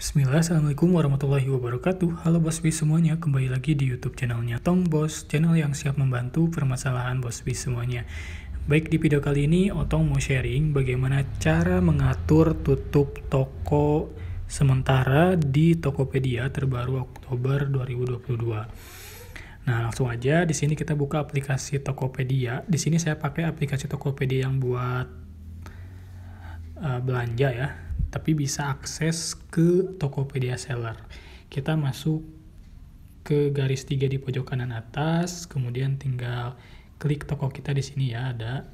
Bismillah, Assalamualaikum warahmatullahi wabarakatuh Halo Bos Bis semuanya, kembali lagi di Youtube channelnya Tong Bos Channel yang siap membantu permasalahan Bos Bis semuanya Baik, di video kali ini Otong mau sharing bagaimana cara mengatur tutup toko sementara di Tokopedia terbaru Oktober 2022 Nah, langsung aja di sini kita buka aplikasi Tokopedia. Di sini saya pakai aplikasi Tokopedia yang buat uh, belanja ya tapi bisa akses ke Tokopedia Seller. Kita masuk ke garis tiga di pojok kanan atas, kemudian tinggal klik toko kita di sini ya, ada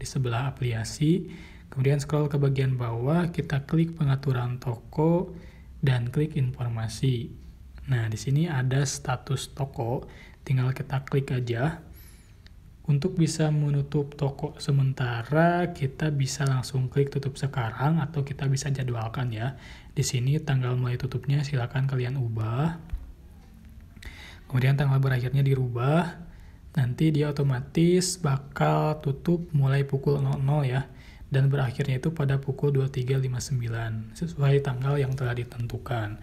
di sebelah aplikasi. Kemudian scroll ke bagian bawah, kita klik pengaturan toko dan klik informasi. Nah, di sini ada status toko, tinggal kita klik aja. Untuk bisa menutup toko sementara, kita bisa langsung klik tutup sekarang atau kita bisa jadwalkan ya. Di sini tanggal mulai tutupnya silakan kalian ubah. Kemudian tanggal berakhirnya dirubah. Nanti dia otomatis bakal tutup mulai pukul 00 ya dan berakhirnya itu pada pukul 23.59 sesuai tanggal yang telah ditentukan.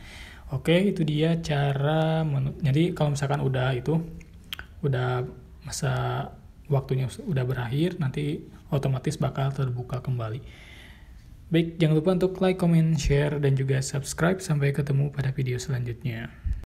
Oke, itu dia cara jadi kalau misalkan udah itu udah masa waktunya sudah berakhir, nanti otomatis bakal terbuka kembali. Baik, jangan lupa untuk like, comment, share, dan juga subscribe. Sampai ketemu pada video selanjutnya.